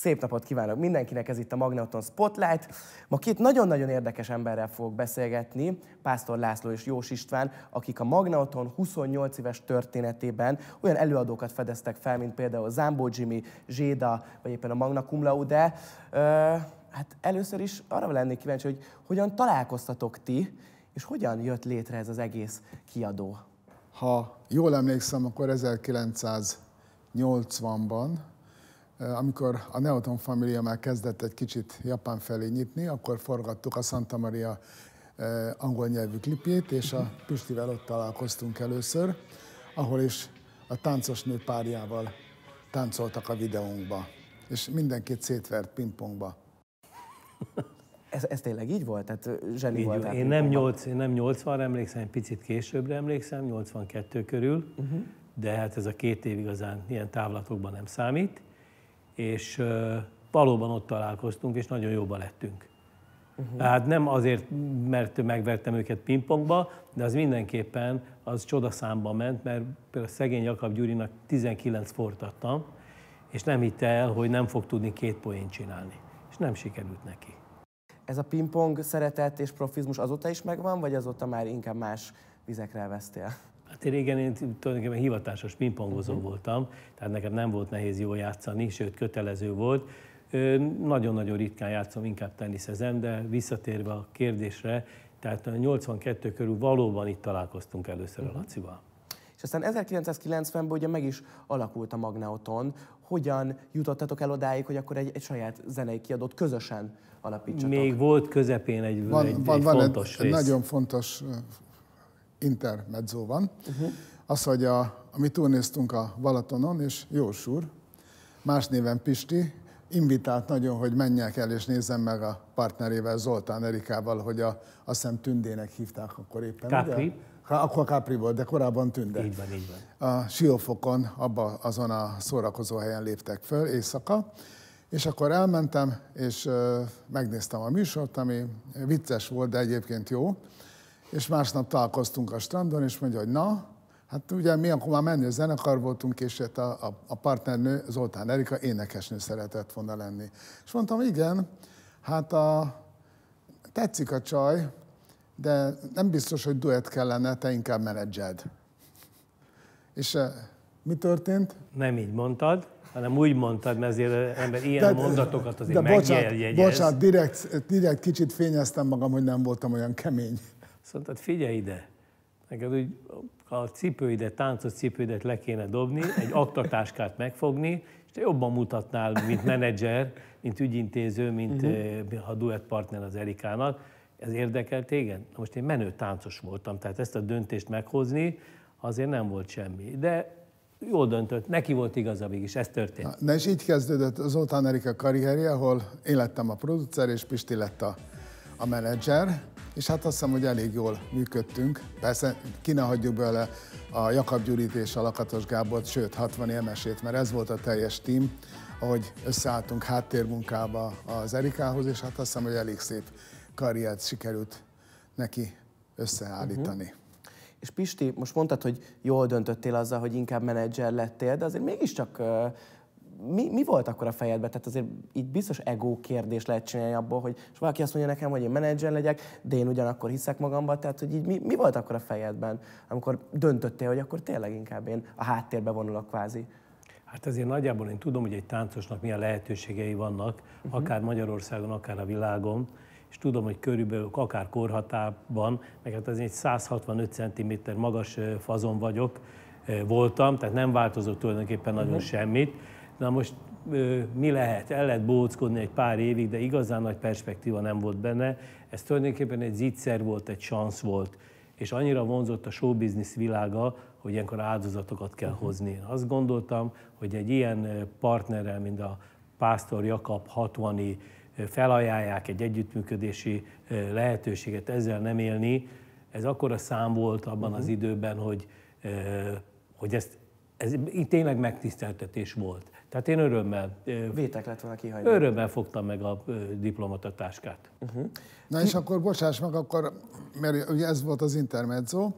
Szép napot kívánok mindenkinek, ez itt a Magneton Spotlight. Ma két nagyon-nagyon érdekes emberrel fogok beszélgetni, Pásztor László és Jós István, akik a Magneton 28 éves történetében olyan előadókat fedeztek fel, mint például Zambó Jimmy, Zséda, vagy éppen a Magna Cum Laude. Ö, hát először is arra lennék kíváncsi, hogy hogyan találkoztatok ti, és hogyan jött létre ez az egész kiadó? Ha jól emlékszem, akkor 1980-ban Eh, amikor a Neoton Família már kezdett egy kicsit Japán felé nyitni, akkor forgattuk a Santa Maria eh, angol nyelvű klipjét, és a Püstivel ott találkoztunk először, ahol is a táncos nő párjával táncoltak a videónkba, és mindenkit szétvert pingpongba. Ez, ez tényleg így volt? Tehát zseni így volt? Én nem, 8, én nem 80-ra emlékszem, egy picit későbbre emlékszem, 82 körül, uh-huh. de hát ez a két év igazán ilyen távlatokban nem számít és valóban ott találkoztunk, és nagyon jóba lettünk. Uh-huh. Hát nem azért, mert megvertem őket pingpongba, de az mindenképpen az csodaszámba ment, mert például szegény Jakab Gyurinak 19 fortattam, és nem hitte el, hogy nem fog tudni két poént csinálni. És nem sikerült neki. Ez a pingpong szeretet és profizmus azóta is megvan, vagy azóta már inkább más vizekre vesztél? Hát én régen én tulajdonképpen hivatásos pingpongozó uh-huh. voltam, tehát nekem nem volt nehéz jól játszani, sőt kötelező volt. Nagyon-nagyon ritkán játszom, inkább teniszezem, de visszatérve a kérdésre, tehát a 82 körül valóban itt találkoztunk először uh-huh. a mhm. Lacival. És aztán 1990-ben ugye meg is alakult a Magneoton. Hogyan jutottatok el odáig, hogy akkor egy, egy saját zenei kiadót közösen alapítsatok? Még volt közepén egy, van, egy, van, egy van fontos egy, rész. Egy nagyon fontos intermedzó van. Uh-huh. Az, hogy a, a mi túlnéztünk a Balatonon, és Jósúr, más néven Pisti, invitált nagyon, hogy menjek el és nézzem meg a partnerével, Zoltán Erikával, hogy a, azt hiszem Tündének hívták akkor éppen. Capri. Ugye? Akkor Capri volt, de korábban Tünde. Így van, így van. A Siófokon, abba, azon a szórakozó helyen léptek föl éjszaka, és akkor elmentem, és megnéztem a műsort, ami vicces volt, de egyébként jó és másnap találkoztunk a strandon, és mondja, hogy na, hát ugye mi akkor már menő zenekar voltunk, és hát a, a, a partnernő, Zoltán Erika énekesnő szeretett volna lenni. És mondtam, igen, hát a, tetszik a csaj, de nem biztos, hogy duett kellene, te inkább menedzsed. És eh, mi történt? Nem így mondtad, hanem úgy mondtad, mert azért ember ilyen de, mondatokat azért de bocsánat, megjegyez. Bocsánat, direkt, direkt kicsit fényeztem magam, hogy nem voltam olyan kemény. Azt tehát figyelj ide, neked úgy a cipőidet, táncos cipőidet le kéne dobni, egy aktatáskát megfogni, és te jobban mutatnál, mint menedzser, mint ügyintéző, mint uh-huh. ha partner az Erikának. Ez érdekel téged? Na most én menő táncos voltam, tehát ezt a döntést meghozni azért nem volt semmi. De jól döntött, neki volt igaza mégis, ez történt. Na, de és így kezdődött az Zoltán Erika karrierje, ahol én lettem a producer, és Pisti lett a a menedzser, és hát azt hiszem, hogy elég jól működtünk. Persze ki ne hagyjuk bele a Jakab Gyurit és a Lakatos Gábort, sőt 60 emesét, mert ez volt a teljes tím, ahogy összeálltunk háttérmunkába az Erikához, és hát azt hiszem, hogy elég szép karriert sikerült neki összeállítani. Uh-huh. És Pisti, most mondtad, hogy jól döntöttél azzal, hogy inkább menedzser lettél, de azért mégiscsak mi, mi volt akkor a fejedben? Tehát azért itt biztos ego kérdés lehet csinálni abból, hogy és valaki azt mondja nekem, hogy én menedzser legyek, de én ugyanakkor hiszek magamban tehát hogy így mi, mi volt akkor a fejedben, amikor döntöttél, hogy akkor tényleg inkább én a háttérbe vonulok kvázi? Hát azért nagyjából én tudom, hogy egy táncosnak milyen lehetőségei vannak, uh-huh. akár Magyarországon, akár a világon, és tudom, hogy körülbelül akár korhatában, meg hát azért egy 165 cm magas fazon vagyok, voltam, tehát nem változott tulajdonképpen nagyon uh-huh. semmit, Na most mi lehet? El lehet bóckodni egy pár évig, de igazán nagy perspektíva nem volt benne. Ez tulajdonképpen egy zicser volt, egy szansz volt. És annyira vonzott a showbiznisz világa, hogy ilyenkor áldozatokat kell mhm. hozni. Én azt gondoltam, hogy egy ilyen partnerrel, mint a Pásztor Jakab Hatvani, felajánlják egy együttműködési lehetőséget, ezzel nem élni. Ez akkora szám volt abban az mhm. időben, hogy, hogy ezt, ez tényleg megtiszteltetés volt. Tehát én örömmel... Vétek lett volna kihagyni. Örömmel fogtam meg a diplomata táskát. Uh-huh. Na és akkor bocsáss meg, akkor, mert ugye ez volt az intermezzo,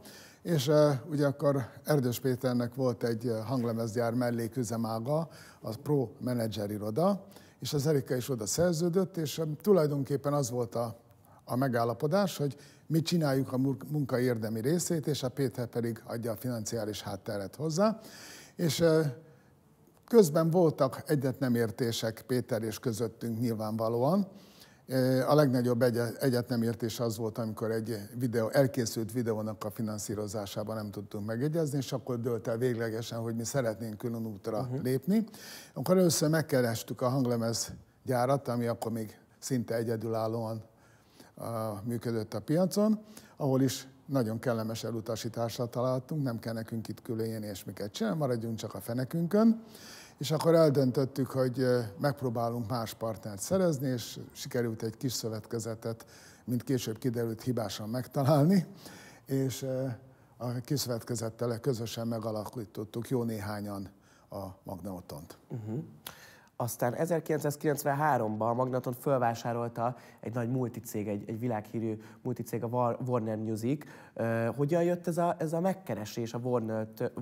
és uh, ugye akkor Erdős Péternek volt egy hanglemezgyár melléküzemága, az Pro Manager iroda, és az Erika is oda szerződött, és um, tulajdonképpen az volt a, a megállapodás, hogy mi csináljuk a munka érdemi részét, és a Péter pedig adja a financiális hátteret hozzá. És uh, Közben voltak egyet nem értések Péter és közöttünk nyilvánvalóan. A legnagyobb egyet nem értés az volt, amikor egy videó, elkészült videónak a finanszírozásában nem tudtunk megegyezni, és akkor dölt el véglegesen, hogy mi szeretnénk külön útra uh-huh. lépni. Akkor először megkerestük a hanglemez gyárat, ami akkor még szinte egyedülállóan uh, működött a piacon, ahol is nagyon kellemes elutasításra találtunk, nem kell nekünk itt külön és miket sem, maradjunk csak a fenekünkön és akkor eldöntöttük, hogy megpróbálunk más partnert szerezni, és sikerült egy kis szövetkezetet, mint később kiderült, hibásan megtalálni, és a kis szövetkezettel közösen megalakítottuk jó néhányan a Magna Uh-huh. Aztán 1993-ban a Magnaton fölvásárolta egy nagy multicég, egy, egy világhírű multicég, a Warner Music. hogyan jött ez a, ez a megkeresés a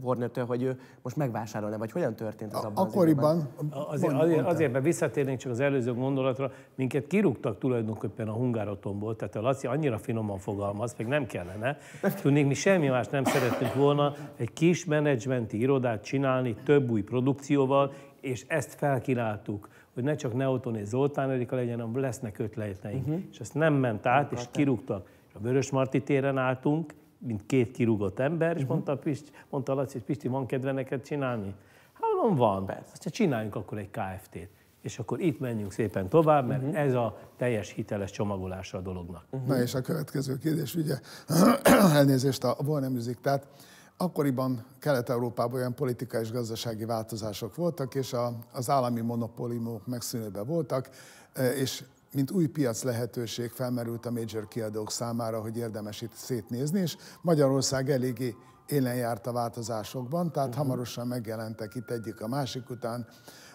Warner-től, hogy ő most megvásárolna, vagy hogyan történt ez a, abban Akkoriban. Az azért, azért, azért, azért mert visszatérnénk csak az előző gondolatra, minket kirúgtak tulajdonképpen a hungárotomból, tehát a Laci annyira finoman fogalmaz, még nem kellene. Tudnék, mi semmi más nem szerettünk volna, egy kis menedzsmenti irodát csinálni több új produkcióval, és ezt felkínáltuk, hogy ne csak Neoton és Zoltán Erika legyen, hanem lesznek ötleteink. Uh-huh. Mhm. És ezt nem ment át, és kirúgtak. És a marti téren álltunk, mint két kirúgott ember, és uh-huh. mondta, mondta Laci, hogy Pisti, van kedve neked csinálni? Hát mondom, van. Persze. Azt csináljunk akkor egy KFT-t. És akkor itt menjünk szépen tovább, mert uh-huh. ez a teljes hiteles csomagolása a dolognak. Uh-huh. Na és a következő kérdés, ugye, elnézést a Warner Music, tehát Akkoriban Kelet-Európában olyan politikai és gazdasági változások voltak, és a, az állami monopóliumok megszűnőben voltak, e, és mint új piac lehetőség felmerült a major kiadók számára, hogy érdemes itt szétnézni, és Magyarország eléggé élen járt a változásokban, tehát uh-huh. hamarosan megjelentek itt egyik a másik után.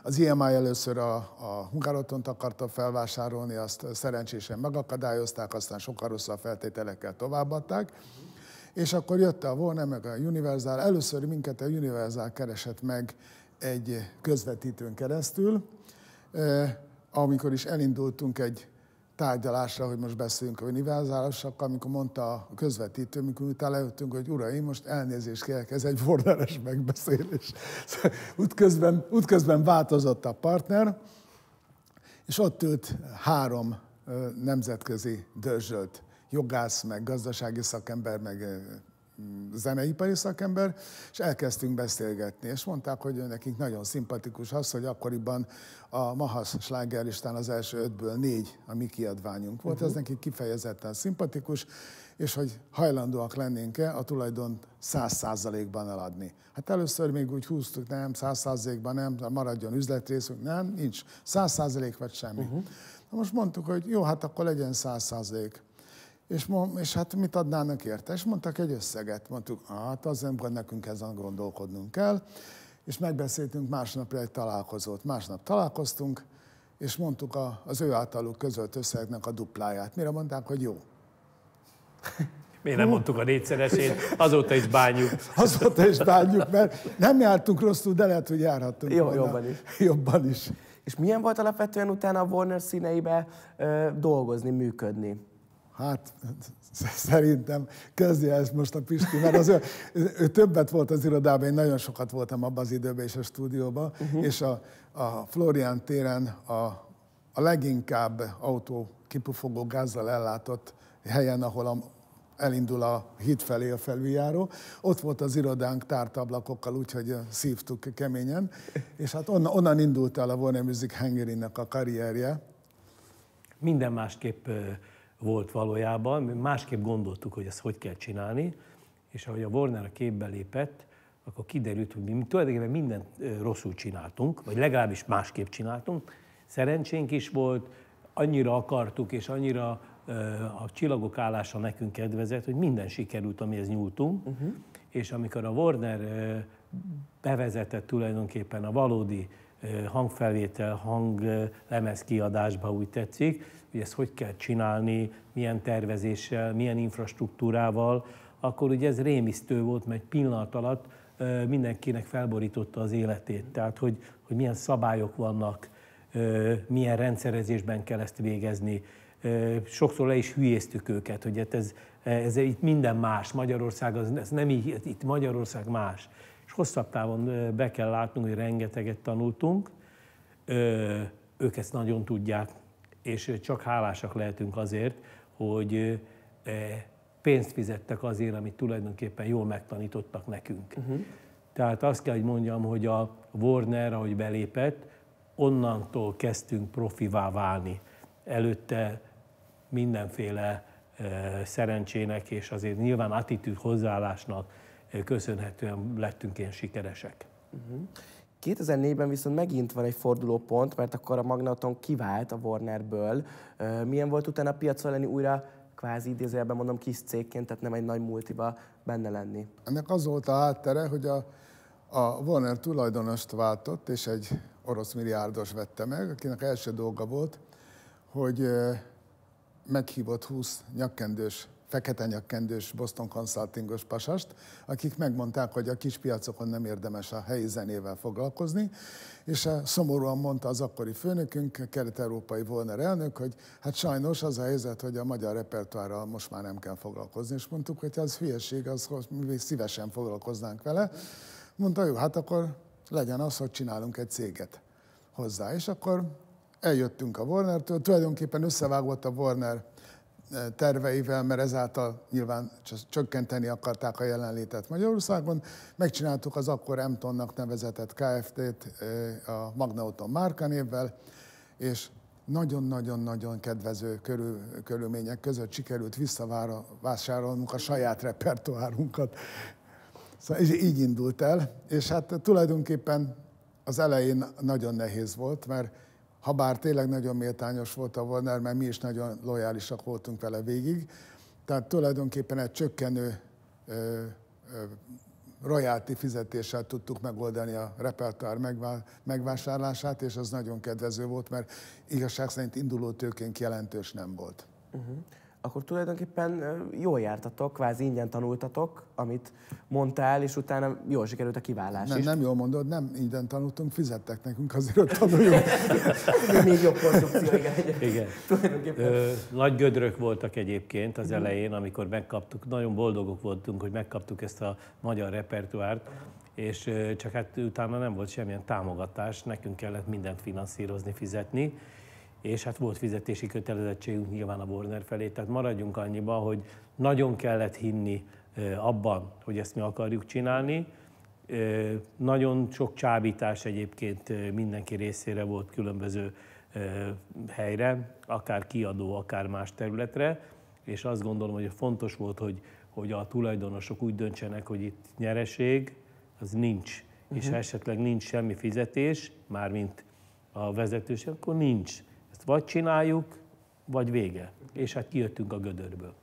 Az IMI e először a, a Hungarotont akarta felvásárolni, azt szerencsésen megakadályozták, aztán sokkal rosszabb feltételekkel továbbadták. Uh-huh és akkor jött a Warner, meg a Universal, először minket a Universal keresett meg egy közvetítőn keresztül, amikor is elindultunk egy tárgyalásra, hogy most beszéljünk a univerzálisakkal, amikor mondta a közvetítő, mikor utána lejöttünk, hogy uraim, most elnézést kérek, ez egy forderes megbeszélés. útközben, útközben változott a partner, és ott ült három nemzetközi dörzsölt jogász, meg gazdasági szakember, meg zeneipari szakember, és elkezdtünk beszélgetni, és mondták, hogy nekik nagyon szimpatikus az, hogy akkoriban a Mahas slágerlistán az első ötből négy a mi kiadványunk volt, uh-huh. ez mhm. nekik kifejezetten szimpatikus, és hogy hajlandóak lennénk-e a tulajdon száz százalékban eladni. Hát először még úgy húztuk, nem, száz százalékban nem, maradjon üzletrészünk, nem, nincs, száz százalék vagy semmi. Uh-huh. Na most mondtuk, hogy jó, hát akkor legyen száz százalék és, mond, és hát mit adnának érte? És mondtak egy összeget. Mondtuk, hát az nem nekünk ezen gondolkodnunk kell. És megbeszéltünk másnapra egy találkozót. Másnap találkoztunk, és mondtuk a, az ő általuk közölt összegnek a dupláját. Mire mondták, hogy jó. Miért nem mondtuk a négyszeresét? Azóta is bánjuk. Azóta is bánjuk, mert nem jártunk rosszul, de lehet, hogy járhattunk jó, volna. Jobban is. Jobban is. És milyen volt alapvetően utána a Warner színeibe ö, dolgozni, működni? Hát szerintem kezdje ezt most a Pisti, mert az ő, ő többet volt az irodában, én nagyon sokat voltam abban az időben és a stúdióban, uh-huh. és a, a Florián téren a, a leginkább autó kipufogó gázzal ellátott helyen, ahol a, elindul a híd felé a felüljáró. Ott volt az irodánk tártablakokkal, úgyhogy szívtuk keményen, és hát onnan, onnan indult el a Warner Music hungary a karrierje. Minden másképp volt valójában. Mi másképp gondoltuk, hogy ezt hogy kell csinálni, és ahogy a Warner a képbe lépett, akkor kiderült, hogy mi tulajdonképpen mindent rosszul csináltunk, vagy legalábbis másképp csináltunk. Szerencsénk is volt, annyira akartuk, és annyira a csillagok állása nekünk kedvezett, hogy minden sikerült, amihez nyúltunk, uh-huh. és amikor a Warner bevezetett tulajdonképpen a valódi hangfelvétel, hanglemez kiadásba úgy tetszik, hogy ezt hogy kell csinálni, milyen tervezéssel, milyen infrastruktúrával, akkor ugye ez rémisztő volt, mert egy pillanat alatt mindenkinek felborította az életét. Tehát, hogy, hogy milyen szabályok vannak, milyen rendszerezésben kell ezt végezni. Sokszor le is hülyéztük őket, hogy hát ez, ez itt minden más. Magyarország, az, ez nem így, itt Magyarország más és hosszabb távon be kell látnunk, hogy rengeteget tanultunk, ők ezt nagyon tudják, és csak hálásak lehetünk azért, hogy e, pénzt fizettek azért, amit tulajdonképpen jól megtanítottak nekünk. Uh-huh. Tehát azt kell, hogy mondjam, hogy a Warner, ahogy belépett, onnantól kezdtünk profivá válni. Előtte mindenféle szerencsének és azért nyilván attitűd hozzáállásnak köszönhetően lettünk ilyen sikeresek. Uh-huh. Mhm. 2004-ben viszont megint van egy fordulópont, mert akkor a Magnaton kivált a Warnerből. Milyen volt utána a piacon lenni újra kvázi idézőjelben mondom kis cégként, tehát nem egy nagy multiba benne lenni? Ennek az volt a háttere, hogy a, a Warner tulajdonost váltott, és egy orosz milliárdos vette meg, akinek első dolga volt, hogy meghívott 20 nyakkendős fekete nyakkendős Boston Consultingos pasast, akik megmondták, hogy a kis piacokon nem érdemes a helyi zenével foglalkozni, és eh, szomorúan mondta az akkori főnökünk, kelet-európai Volner elnök, hogy hát sajnos az a helyzet, hogy a magyar repertoárral most már nem kell foglalkozni, és mondtuk, hogy az hülyeség, az, hogy mi szívesen foglalkoznánk vele. Mondta, jó, hát akkor legyen az, hogy csinálunk egy céget hozzá, és akkor eljöttünk a Warner-től, tulajdonképpen összevágott a Warner terveivel, mert ezáltal nyilván csökkenteni akarták a jelenlétet Magyarországon. Megcsináltuk az akkor Emtonnak nevezetett KFT-t a Magna Oton márkanévvel, és nagyon-nagyon-nagyon kedvező körül, körülmények között sikerült visszavásárolnunk a saját repertoárunkat. Szóval így indult el, és hát tulajdonképpen az elején nagyon nehéz volt, mert ha bár tényleg nagyon méltányos volt a Warner, mert mi is nagyon lojálisak voltunk vele végig. Tehát tulajdonképpen egy csökkenő ö, ö, royalty fizetéssel tudtuk megoldani a repertoár megvásárlását, és az nagyon kedvező volt, mert igazság szerint induló tőkénk jelentős nem volt. Uh-huh akkor tulajdonképpen jól jártatok, kvázi ingyen tanultatok, amit mondtál, és utána jól sikerült a kiválás nem, is. Nem jól mondod, nem ingyen tanultunk, fizettek nekünk azért, hogy tanuljunk. Még jobb konstrukció, igen. igen. Ö, nagy gödrök voltak egyébként az elején, amikor megkaptuk, nagyon boldogok voltunk, hogy megkaptuk ezt a magyar repertoárt, és csak hát utána nem volt semmilyen támogatás, nekünk kellett mindent finanszírozni, fizetni, és hát volt fizetési kötelezettségünk nyilván a Warner felé, tehát maradjunk annyiba, hogy nagyon kellett hinni abban, hogy ezt mi akarjuk csinálni. Nagyon sok csábítás egyébként mindenki részére volt különböző helyre, akár kiadó, akár más területre, és azt gondolom, hogy fontos volt, hogy, hogy a tulajdonosok úgy döntsenek, hogy itt nyereség, az nincs. Uh-huh. És mhm. ha esetleg nincs semmi fizetés, mármint a vezetőség, akkor nincs. Ezt vagy csináljuk, vagy vége. És hát kijöttünk a gödörből.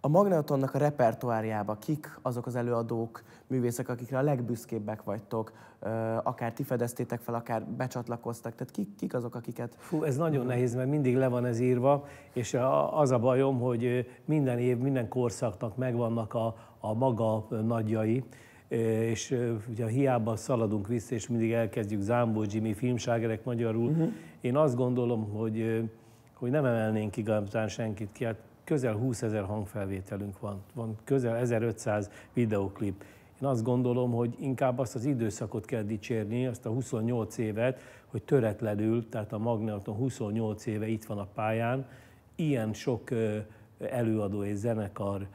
A Magnetonnak a repertoárjába kik azok az előadók, művészek, akikre a legbüszkébbek vagytok? Akár ti fedeztétek fel, akár becsatlakoztak. Tehát kik, kik azok, akiket... Fú, ez nagyon mhm. nehéz, mert mindig le van ez írva, és az a bajom, hogy minden év, minden korszaknak megvannak a, a maga nagyjai, és ugye hiába szaladunk vissza, és mindig elkezdjük Zámbó Jimmy filmságerek magyarul. Uh-huh. Én azt gondolom, hogy, hogy nem emelnénk igazán senkit ki. Hát közel 20 ezer hangfelvételünk van, van közel 1500 videoklip. Én azt gondolom, hogy inkább azt az időszakot kell dicsérni, azt a 28 évet, hogy töretlenül, tehát a Magneton 28 éve itt van a pályán, ilyen sok előadó és zenekar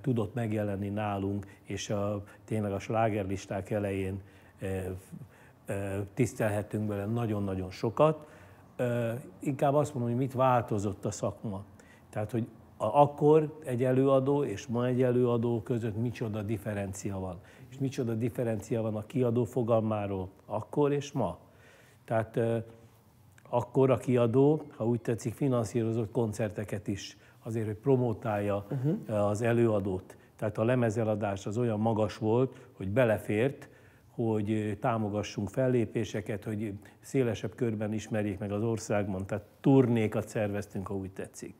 tudott megjelenni nálunk, és a, tényleg a slágerlisták elején tisztelhetünk bele nagyon-nagyon sokat. Inkább azt mondom, hogy mit változott a szakma. Tehát, hogy akkor egy előadó és ma egy előadó között micsoda differencia van. És micsoda differencia van a kiadó fogalmáról akkor és ma. Tehát akkor a kiadó, ha úgy tetszik, finanszírozott koncerteket is azért, hogy promotálja uh-huh. az előadót. Tehát a lemezeladás az olyan magas volt, hogy belefért, hogy támogassunk fellépéseket, hogy szélesebb körben ismerjék meg az országban, tehát turnékat szerveztünk, ha úgy tetszik.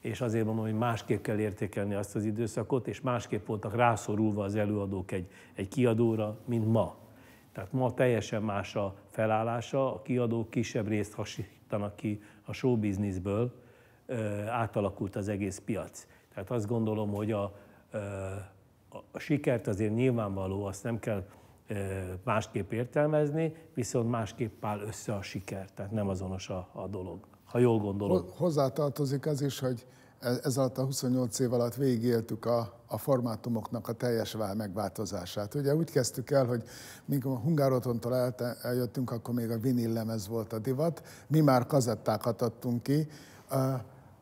És azért mondom, hogy másképp kell értékelni azt az időszakot, és másképp voltak rászorulva az előadók egy, egy kiadóra, mint ma. Tehát ma teljesen más a felállása, a kiadók kisebb részt hasítanak ki a showbizniszből, átalakult az egész piac. Tehát azt gondolom, hogy a, a sikert azért nyilvánvaló, azt nem kell másképp értelmezni, viszont másképp áll össze a siker, tehát nem azonos a, a dolog, ha jól gondolom. Hozzátartozik az is, hogy e, ez alatt a 28 év alatt végigéltük a, a formátumoknak a teljes megváltozását. Ugye úgy kezdtük el, hogy mink a Hungárotontól el, eljöttünk, akkor még a vinillemez volt a divat, mi már kazettákat adtunk ki,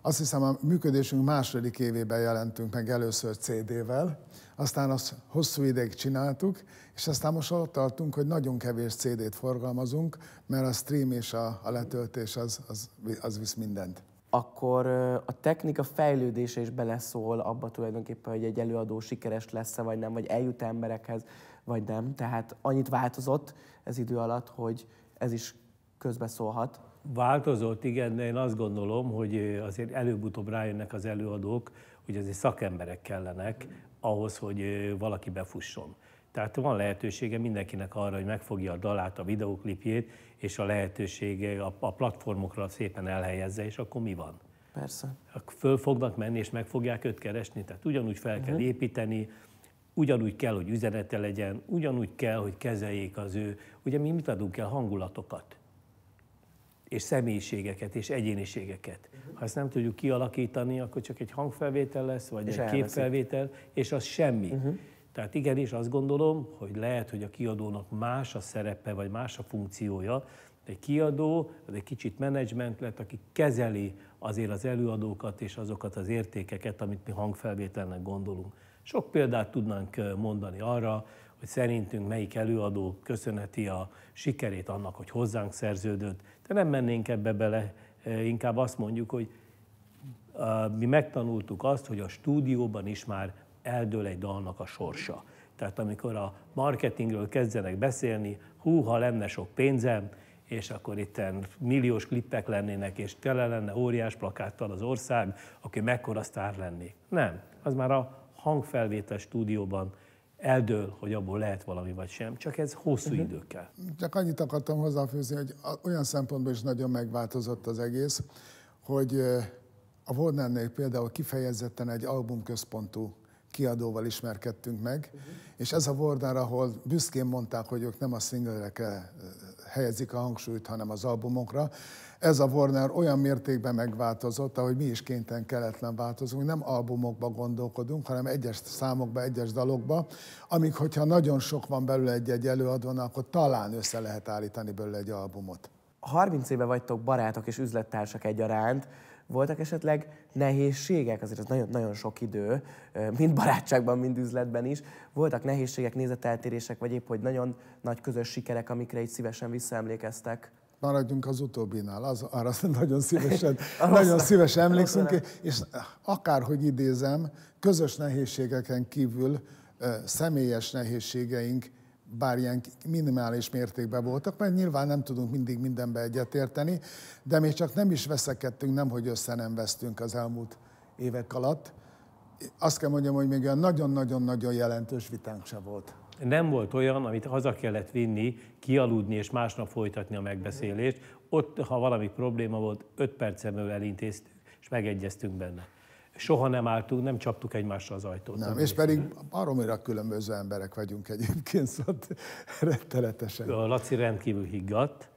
azt hiszem, a működésünk második évében jelentünk meg először CD-vel, aztán azt hosszú ideig csináltuk, és aztán most ott tartunk, hogy nagyon kevés CD-t forgalmazunk, mert a stream és a, a letöltés az, az, az visz mindent akkor a technika fejlődése is beleszól abba tulajdonképpen, hogy egy előadó sikeres lesz-e, vagy nem, vagy eljut emberekhez, vagy nem. Tehát annyit változott ez idő alatt, hogy ez is közbeszólhat. Változott, igen, de én azt gondolom, hogy azért előbb-utóbb rájönnek az előadók, hogy azért szakemberek kellenek ahhoz, hogy valaki befusson. Tehát van lehetősége mindenkinek arra, hogy megfogja a dalát, a videóklipjét, és a lehetősége a, platformokra szépen elhelyezze, és akkor mi van? Persze. Föl fognak menni, és meg fogják őt keresni, tehát ugyanúgy fel kell uh-huh. építeni, ugyanúgy kell, hogy üzenete legyen, ugyanúgy kell, hogy kezeljék az ő... Ugye mi mit adunk el? Hangulatokat és személyiségeket, és egyéniségeket. Ha ezt nem tudjuk kialakítani, akkor csak egy hangfelvétel lesz, vagy és egy elveszik. képfelvétel, és az semmi. Uh-huh. Tehát igenis azt gondolom, hogy lehet, hogy a kiadónak más a szerepe, vagy más a funkciója, de egy kiadó, az egy kicsit menedzsment lett, aki kezeli azért az előadókat és azokat az értékeket, amit mi hangfelvételnek gondolunk. Sok példát tudnánk mondani arra, hogy szerintünk melyik előadó köszönheti a sikerét annak, hogy hozzánk szerződött. De nem mennénk ebbe bele, e, inkább azt mondjuk, hogy e, mi megtanultuk azt, hogy a stúdióban is már eldől egy dalnak a sorsa. Tehát amikor a marketingről kezdenek beszélni, hú, ha lenne sok pénzem, és akkor itt milliós klippek lennének, és tele lenne óriás plakáttal az ország, aki mekkora sztár lennék. Nem, az már a hangfelvétel stúdióban eldől, hogy abból lehet valami vagy sem, csak ez hosszú uh-huh. Mhm. idő kell. Csak annyit akartam hozzáfűzni, hogy olyan szempontból is nagyon megváltozott az egész, hogy a Warnernél például kifejezetten egy albumközpontú kiadóval ismerkedtünk meg, uh-huh. és ez a Warner, ahol büszkén mondták, hogy ők nem a singlerekre helyezik a hangsúlyt, hanem az albumokra, ez a Warner olyan mértékben megváltozott, ahogy mi is kénten keletlen változunk, nem albumokba gondolkodunk, hanem egyes számokba, egyes dalokba, amik, hogyha nagyon sok van belőle egy-egy előadón, akkor talán össze lehet állítani belőle egy albumot. 30 éve vagytok barátok és üzlettársak egyaránt, voltak esetleg nehézségek, azért az nagyon, nagyon sok idő, mind barátságban, mind üzletben is. Voltak nehézségek, nézeteltérések, vagy épp hogy nagyon nagy közös sikerek, amikre itt szívesen visszaemlékeztek? maradjunk az utóbbinál, az, arra nagyon szívesen, nagyon szívesen emlékszünk, és akárhogy idézem, közös nehézségeken kívül személyes nehézségeink bár ilyen minimális mértékben voltak, mert nyilván nem tudunk mindig mindenbe egyetérteni, de még csak nem is veszekedtünk, nem hogy össze nem vesztünk az elmúlt évek alatt. Azt kell mondjam, hogy még olyan nagyon-nagyon-nagyon jelentős vitánk sem volt nem volt olyan, amit haza kellett vinni, kialudni és másnap folytatni a megbeszélést. Ott, ha valami probléma volt, öt percen belül elintéztük, és megegyeztünk benne. Soha nem álltunk, nem csaptuk egymásra az ajtót. Nem, és pedig baromira különböző emberek vagyunk egyébként, szóval rettenetesen. A Laci rendkívül higgadt,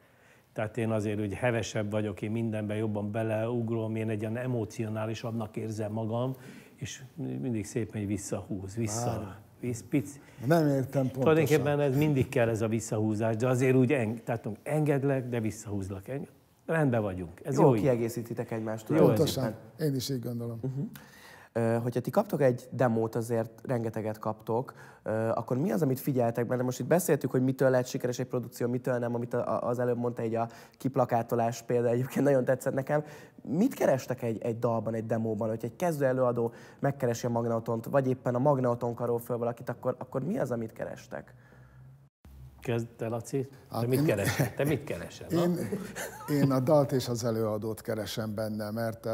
tehát én azért hogy hevesebb vagyok, én mindenben jobban beleugrom, én egy ilyen emocionálisabbnak érzem magam, és mindig szépen visszahúz, vissza. Vár pici. Nem értem pontosan. Tulajdonképpen ez mindig kell ez a visszahúzás, de azért úgy eng, tehát engedlek, de visszahúzlak. Rendben vagyunk. Ez jó, jó kiegészítitek egymást. Jó, pontosan. Én is így gondolom. Uh-huh. Hogyha ti kaptok egy demót, azért rengeteget kaptok, akkor mi az, amit figyeltek benne? Most itt beszéltük, hogy mitől lehet sikeres egy produkció, mitől nem, amit az előbb mondta, egy a kiplakátolás példa egyébként nagyon tetszett nekem. Mit kerestek egy, egy dalban, egy demóban, hogy egy kezdő előadó megkeresi a magnatont, vagy éppen a magnaton karol föl valakit, akkor, akkor mi az, amit kerestek? Kezd el, Laci. Hát Te mit én... keresel? Te mit keresel? Én, én a dalt és az előadót keresem benne, mert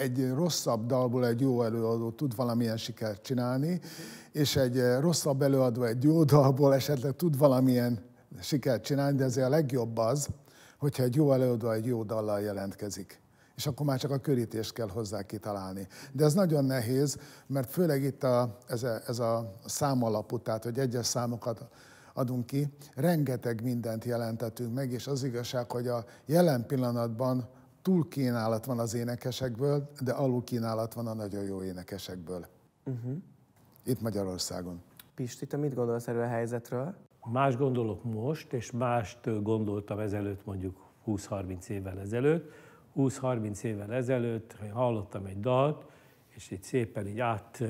egy rosszabb dalból egy jó előadó tud valamilyen sikert csinálni, és egy rosszabb előadó egy jó dalból esetleg tud valamilyen sikert csinálni, de azért a legjobb az, hogyha egy jó előadó egy jó dallal jelentkezik és akkor már csak a körítést kell hozzá kitalálni. De ez nagyon nehéz, mert főleg itt a, ez, a, ez a számalapú, tehát hogy egyes számokat adunk ki, rengeteg mindent jelentetünk meg, és az igazság, hogy a jelen pillanatban túl kínálat van az énekesekből, de alul kínálat van a nagyon jó énekesekből. Uh-huh. Itt Magyarországon. Pisti, te mit gondolsz erről a helyzetről? Más gondolok most, és mást gondoltam ezelőtt mondjuk 20-30 évvel ezelőtt. 20-30 évvel ezelőtt hallottam egy dalt, és így szépen így át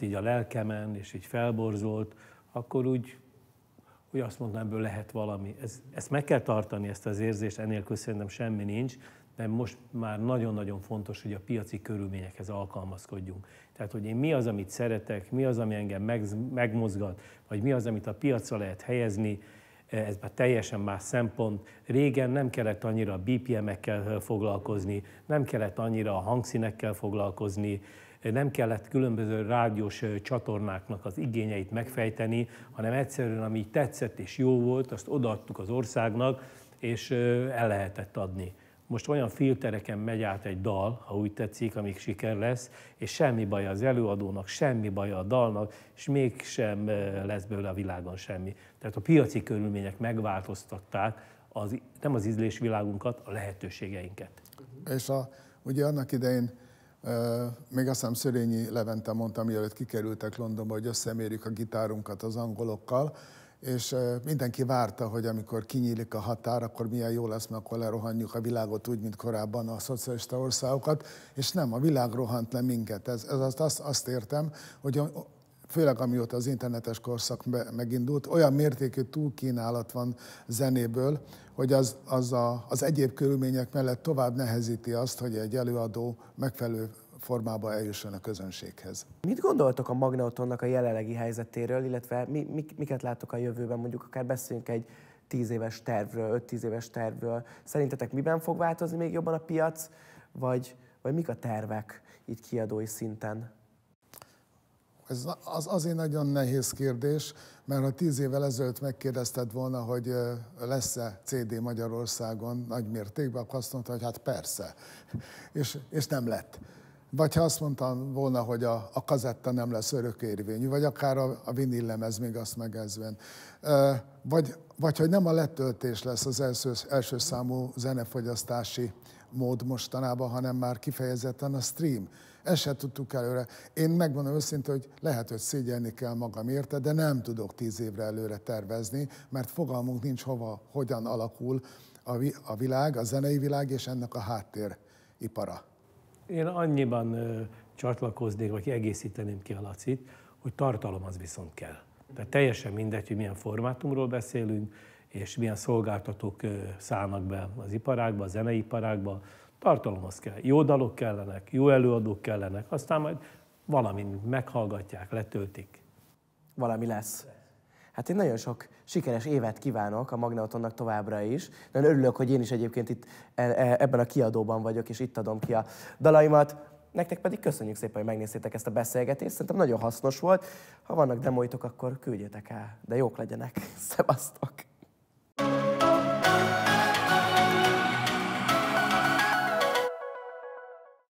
így a lelkemen, és így felborzolt, akkor úgy hogy azt mondta, ebből lehet valami. Ez, ezt meg kell tartani, ezt az érzést, enélkül szerintem semmi nincs, de most már nagyon-nagyon fontos, hogy a piaci körülményekhez alkalmazkodjunk. Tehát, hogy én mi az, amit szeretek, mi az, ami engem meg, megmozgat, vagy mi az, amit a piacra lehet helyezni, ez már teljesen más szempont. Régen nem kellett annyira a BPM-ekkel foglalkozni, nem kellett annyira a hangszínekkel foglalkozni, nem kellett különböző rádiós csatornáknak az igényeit megfejteni, hanem egyszerűen, ami tetszett és jó volt, azt odaadtuk az országnak, és el lehetett adni. Most olyan filtereken megy át egy dal, ha úgy tetszik, amíg siker lesz, és semmi baj az előadónak, semmi baj a dalnak, és mégsem lesz belőle a világon semmi. Tehát a piaci körülmények megváltoztatták az, nem az ízlésvilágunkat, a lehetőségeinket. És a, ugye annak idején még azt hiszem Szörényi Levente mondta, mielőtt kikerültek Londonba, hogy összemérjük a gitárunkat az angolokkal, és mindenki várta, hogy amikor kinyílik a határ, akkor milyen jó lesz, mert akkor lerohanjuk a világot úgy, mint korábban a szocialista országokat, és nem, a világ rohant le minket. Ez, ez azt, azt, azt értem, hogy főleg amióta az internetes korszak megindult, olyan mértékű túlkínálat van zenéből, hogy az, az, a, az egyéb körülmények mellett tovább nehezíti azt, hogy egy előadó megfelelő formába eljusson a közönséghez. Mit gondoltok a Magneotonnak a jelenlegi helyzetéről, illetve mi, mi, miket látok a jövőben, mondjuk akár beszéljünk egy 10 éves tervről, 5-10 éves tervről. Szerintetek miben fog változni még jobban a piac, vagy, vagy mik a tervek itt kiadói szinten? Ez az, azért nagyon nehéz kérdés, mert ha tíz évvel ezelőtt megkérdezted volna, hogy lesz-e CD Magyarországon nagy mértékben, akkor azt mondta, hogy hát persze, és, és nem lett. Vagy ha azt mondtam volna, hogy a, a kazetta nem lesz örökérvényű, vagy akár a, a vinillemez még azt megezven. Vagy, vagy hogy nem a letöltés lesz az első, első számú zenefogyasztási mód mostanában, hanem már kifejezetten a stream. Ezt se tudtuk előre. Én megmondom őszintén, hogy lehet, hogy szégyelni kell magam érte, de nem tudok tíz évre előre tervezni, mert fogalmunk nincs hova, hogyan alakul a, világ, a zenei világ és ennek a háttéripara. Én annyiban ö, csatlakoznék, vagy egészíteném ki a Lacit, hogy tartalom az viszont kell. Tehát teljesen mindegy, hogy milyen formátumról beszélünk, és milyen szolgáltatók szállnak be az iparágba, a zeneiparágba, Tartalomhoz kell. Jó dalok kellenek, jó előadók kellenek, aztán majd valamint meghallgatják, letöltik. Valami lesz. Hát én nagyon sok sikeres évet kívánok a Magneotonnak továbbra is. Nagyon örülök, hogy én is egyébként itt e, e, ebben a kiadóban vagyok, és itt adom ki a dalaimat. Nektek pedig köszönjük szépen, hogy megnéztétek ezt a beszélgetést. Szerintem nagyon hasznos volt. Ha vannak demoitok, akkor küldjétek el, de jók legyenek. Szevasztok!